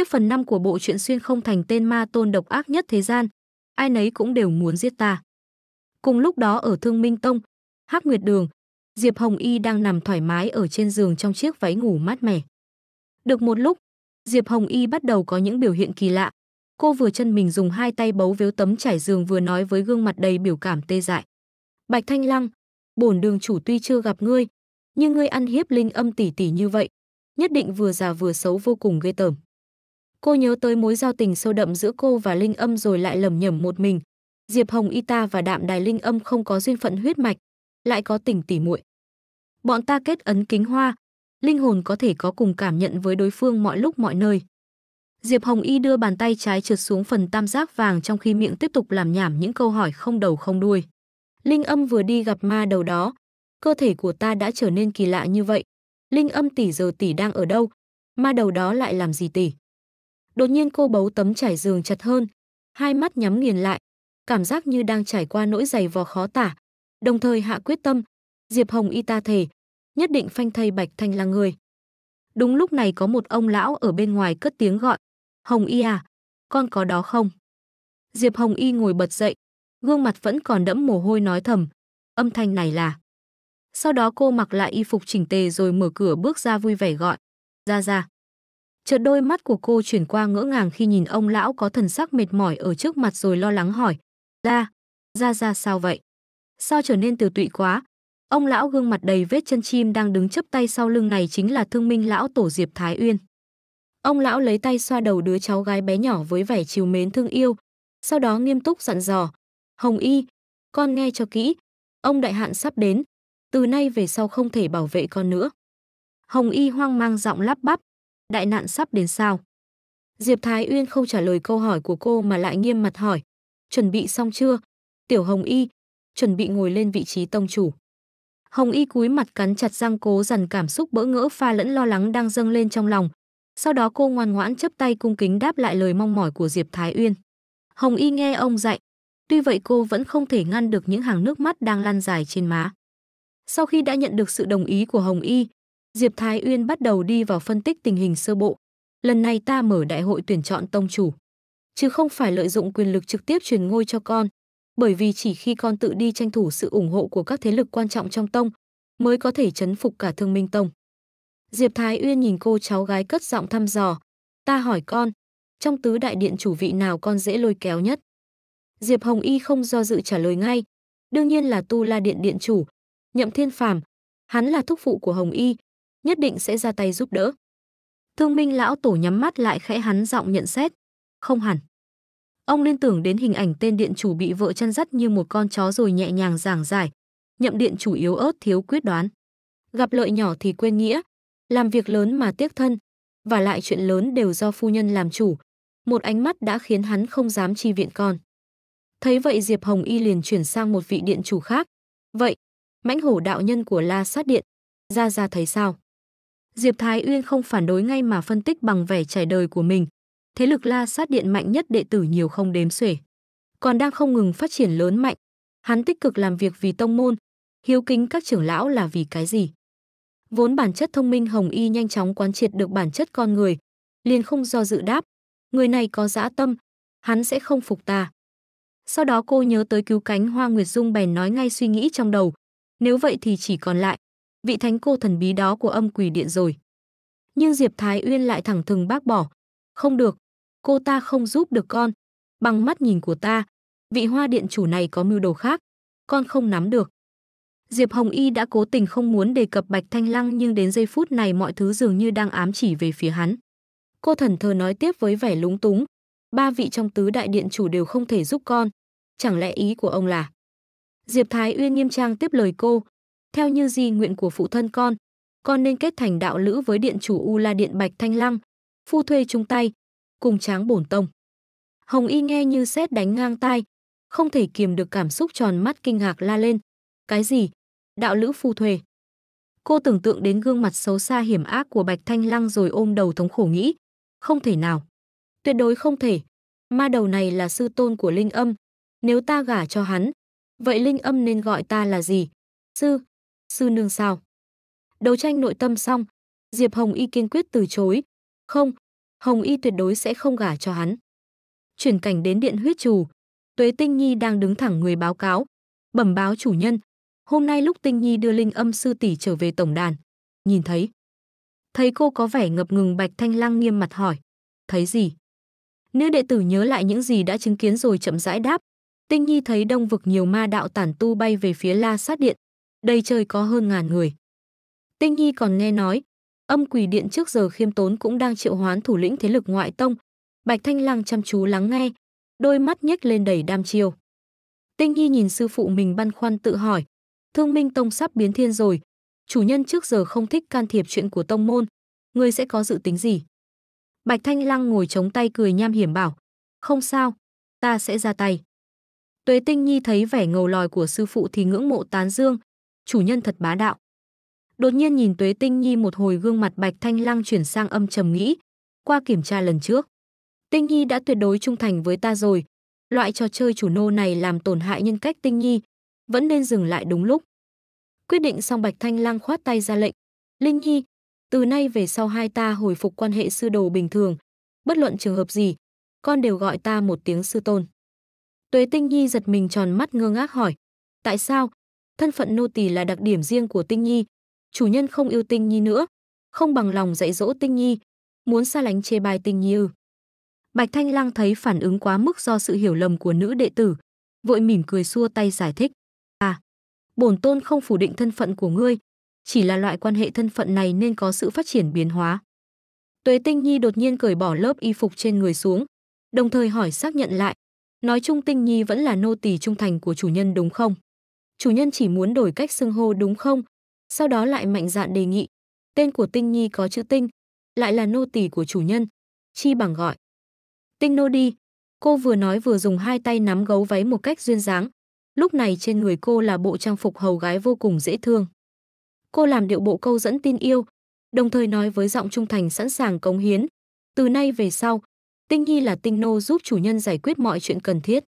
Tiếp phần 5 của bộ truyện xuyên không thành tên ma tôn độc ác nhất thế gian, ai nấy cũng đều muốn giết ta. Cùng lúc đó ở Thương Minh Tông, Hắc Nguyệt Đường, Diệp Hồng Y đang nằm thoải mái ở trên giường trong chiếc váy ngủ mát mẻ. Được một lúc, Diệp Hồng Y bắt đầu có những biểu hiện kỳ lạ. Cô vừa chân mình dùng hai tay bấu víu tấm trải giường vừa nói với gương mặt đầy biểu cảm tê dại. Bạch Thanh Lăng, bổn đường chủ tuy chưa gặp ngươi, nhưng ngươi ăn hiếp linh âm tỷ tỷ như vậy, nhất định vừa già vừa xấu vô cùng ghê tởm. Cô nhớ tới mối giao tình sâu đậm giữa cô và Linh Âm rồi lại lầm nhầm một mình. Diệp Hồng Y ta và Đạm Đài Linh Âm không có duyên phận huyết mạch, lại có tình tỉ muội. Bọn ta kết ấn kính hoa, linh hồn có thể có cùng cảm nhận với đối phương mọi lúc mọi nơi. Diệp Hồng Y đưa bàn tay trái trượt xuống phần tam giác vàng trong khi miệng tiếp tục làm nhảm những câu hỏi không đầu không đuôi. Linh âm vừa đi gặp ma đầu đó, cơ thể của ta đã trở nên kỳ lạ như vậy. Linh âm tỷ giờ tỷ đang ở đâu? Ma đầu đó lại làm gì tỷ? Đột nhiên cô bấu tấm trải giường chặt hơn, hai mắt nhắm nghiền lại, cảm giác như đang trải qua nỗi dày vò khó tả. Đồng thời hạ quyết tâm, Diệp Hồng y ta thề nhất định phanh thay Bạch Thanh là người. Đúng lúc này có một ông lão ở bên ngoài cất tiếng gọi, "Hồng y à, con có đó không?" Diệp Hồng y ngồi bật dậy, gương mặt vẫn còn đẫm mồ hôi nói thầm, âm thanh này là. Sau đó cô mặc lại y phục chỉnh tề rồi mở cửa bước ra vui vẻ gọi, "Ra ra." Chợt đôi mắt của cô chuyển qua ngỡ ngàng khi nhìn ông lão có thần sắc mệt mỏi ở trước mặt rồi lo lắng hỏi. Ra, ra ra sao vậy? Sao trở nên từ tụy quá? Ông lão gương mặt đầy vết chân chim đang đứng chấp tay sau lưng này chính là thương minh lão tổ Diệp Thái Uyên. Ông lão lấy tay xoa đầu đứa cháu gái bé nhỏ với vẻ chiều mến thương yêu, sau đó nghiêm túc dặn dò. Hồng Y, con nghe cho kỹ, ông đại hạn sắp đến, từ nay về sau không thể bảo vệ con nữa. Hồng Y hoang mang giọng lắp bắp, đại nạn sắp đến sao? Diệp Thái Uyên không trả lời câu hỏi của cô mà lại nghiêm mặt hỏi, chuẩn bị xong chưa? Tiểu Hồng Y, chuẩn bị ngồi lên vị trí tông chủ. Hồng Y cúi mặt cắn chặt răng cố dằn cảm xúc bỡ ngỡ pha lẫn lo lắng đang dâng lên trong lòng. Sau đó cô ngoan ngoãn chấp tay cung kính đáp lại lời mong mỏi của Diệp Thái Uyên. Hồng Y nghe ông dạy, tuy vậy cô vẫn không thể ngăn được những hàng nước mắt đang lăn dài trên má. Sau khi đã nhận được sự đồng ý của Hồng Y, Diệp Thái Uyên bắt đầu đi vào phân tích tình hình sơ bộ. Lần này ta mở đại hội tuyển chọn tông chủ, chứ không phải lợi dụng quyền lực trực tiếp truyền ngôi cho con, bởi vì chỉ khi con tự đi tranh thủ sự ủng hộ của các thế lực quan trọng trong tông, mới có thể chấn phục cả Thương Minh Tông. Diệp Thái Uyên nhìn cô cháu gái cất giọng thăm dò, "Ta hỏi con, trong tứ đại điện chủ vị nào con dễ lôi kéo nhất?" Diệp Hồng Y không do dự trả lời ngay, đương nhiên là Tu La Điện điện chủ, Nhậm Thiên Phàm, hắn là thúc phụ của Hồng Y, nhất định sẽ ra tay giúp đỡ. Thương minh lão tổ nhắm mắt lại khẽ hắn giọng nhận xét. Không hẳn. Ông liên tưởng đến hình ảnh tên điện chủ bị vợ chăn dắt như một con chó rồi nhẹ nhàng giảng giải. Nhậm điện chủ yếu ớt thiếu quyết đoán. Gặp lợi nhỏ thì quên nghĩa. Làm việc lớn mà tiếc thân. Và lại chuyện lớn đều do phu nhân làm chủ. Một ánh mắt đã khiến hắn không dám chi viện con. Thấy vậy Diệp Hồng Y liền chuyển sang một vị điện chủ khác. Vậy, mãnh hổ đạo nhân của La Sát Điện, ra ra thấy sao? Diệp Thái Uyên không phản đối ngay mà phân tích bằng vẻ trải đời của mình. Thế lực La Sát Điện mạnh nhất đệ tử nhiều không đếm xuể, còn đang không ngừng phát triển lớn mạnh. Hắn tích cực làm việc vì tông môn, hiếu kính các trưởng lão là vì cái gì? Vốn bản chất thông minh Hồng Y nhanh chóng quán triệt được bản chất con người, liền không do dự đáp, người này có dã tâm, hắn sẽ không phục ta. Sau đó cô nhớ tới cứu cánh Hoa Nguyệt Dung bèn nói ngay suy nghĩ trong đầu, nếu vậy thì chỉ còn lại vị thánh cô thần bí đó của âm quỷ điện rồi. Nhưng Diệp Thái Uyên lại thẳng thừng bác bỏ. Không được, cô ta không giúp được con. Bằng mắt nhìn của ta, vị hoa điện chủ này có mưu đồ khác, con không nắm được. Diệp Hồng Y đã cố tình không muốn đề cập Bạch Thanh Lăng nhưng đến giây phút này mọi thứ dường như đang ám chỉ về phía hắn. Cô thần thờ nói tiếp với vẻ lúng túng. Ba vị trong tứ đại điện chủ đều không thể giúp con. Chẳng lẽ ý của ông là... Diệp Thái Uyên nghiêm trang tiếp lời cô, theo như di nguyện của phụ thân con, con nên kết thành đạo lữ với điện chủ U La Điện Bạch Thanh Lăng, phu thuê chung tay, cùng tráng bổn tông. Hồng Y nghe như sét đánh ngang tai, không thể kiềm được cảm xúc tròn mắt kinh ngạc la lên. Cái gì? Đạo lữ phu thuê. Cô tưởng tượng đến gương mặt xấu xa hiểm ác của Bạch Thanh Lăng rồi ôm đầu thống khổ nghĩ. Không thể nào. Tuyệt đối không thể. Ma đầu này là sư tôn của Linh Âm. Nếu ta gả cho hắn, vậy Linh Âm nên gọi ta là gì? Sư, sư nương sao? Đấu tranh nội tâm xong, Diệp Hồng Y kiên quyết từ chối. Không, Hồng Y tuyệt đối sẽ không gả cho hắn. Chuyển cảnh đến điện huyết trù, Tuế Tinh Nhi đang đứng thẳng người báo cáo, bẩm báo chủ nhân. Hôm nay lúc Tinh Nhi đưa linh âm sư tỷ trở về tổng đàn, nhìn thấy. Thấy cô có vẻ ngập ngừng Bạch Thanh Lăng nghiêm mặt hỏi. Thấy gì? Nữ đệ tử nhớ lại những gì đã chứng kiến rồi chậm rãi đáp. Tinh Nhi thấy đông vực nhiều ma đạo tản tu bay về phía la sát điện, đây chơi có hơn ngàn người. Tinh Nhi còn nghe nói, âm quỷ điện trước giờ khiêm tốn cũng đang triệu hoán thủ lĩnh thế lực ngoại tông. Bạch Thanh Lăng chăm chú lắng nghe, đôi mắt nhếch lên đầy đam chiêu. Tinh Nhi nhìn sư phụ mình băn khoăn tự hỏi, Thương Minh Tông sắp biến thiên rồi, chủ nhân trước giờ không thích can thiệp chuyện của tông môn, người sẽ có dự tính gì? Bạch Thanh Lăng ngồi chống tay cười nham hiểm bảo, không sao, ta sẽ ra tay. Tuế Tinh Nhi thấy vẻ ngầu lòi của sư phụ thì ngưỡng mộ tán dương, chủ nhân thật bá đạo. Đột nhiên nhìn Tuế Tinh Nhi một hồi gương mặt Bạch Thanh Lăng chuyển sang âm trầm nghĩ, qua kiểm tra lần trước. Tinh Nhi đã tuyệt đối trung thành với ta rồi, loại trò chơi chủ nô này làm tổn hại nhân cách Tinh Nhi, vẫn nên dừng lại đúng lúc. Quyết định xong Bạch Thanh Lăng khoát tay ra lệnh, Linh Nhi, từ nay về sau hai ta hồi phục quan hệ sư đồ bình thường, bất luận trường hợp gì, con đều gọi ta một tiếng sư tôn. Tuế Tinh Nhi giật mình tròn mắt ngơ ngác hỏi, tại sao, thân phận nô tỳ là đặc điểm riêng của Tinh Nhi, chủ nhân không yêu Tinh Nhi nữa, không bằng lòng dạy dỗ Tinh Nhi, muốn xa lánh chê bai Tinh Nhi ư? Bạch Thanh Lang thấy phản ứng quá mức do sự hiểu lầm của nữ đệ tử, vội mỉm cười xua tay giải thích. À, bổn tôn không phủ định thân phận của ngươi, chỉ là loại quan hệ thân phận này nên có sự phát triển biến hóa. Tuế Tinh Nhi đột nhiên cởi bỏ lớp y phục trên người xuống, đồng thời hỏi xác nhận lại. Nói chung Tinh Nhi vẫn là nô tỳ trung thành của chủ nhân đúng không? chủ nhân chỉ muốn đổi cách xưng hô đúng không? Sau đó lại mạnh dạn đề nghị, tên của Tinh Nhi có chữ Tinh, lại là nô tỳ của chủ nhân, chi bằng gọi. Tinh nô đi, cô vừa nói vừa dùng hai tay nắm gấu váy một cách duyên dáng. Lúc này trên người cô là bộ trang phục hầu gái vô cùng dễ thương. Cô làm điệu bộ câu dẫn tin yêu, đồng thời nói với giọng trung thành sẵn sàng cống hiến. Từ nay về sau, Tinh Nhi là tinh nô giúp chủ nhân giải quyết mọi chuyện cần thiết.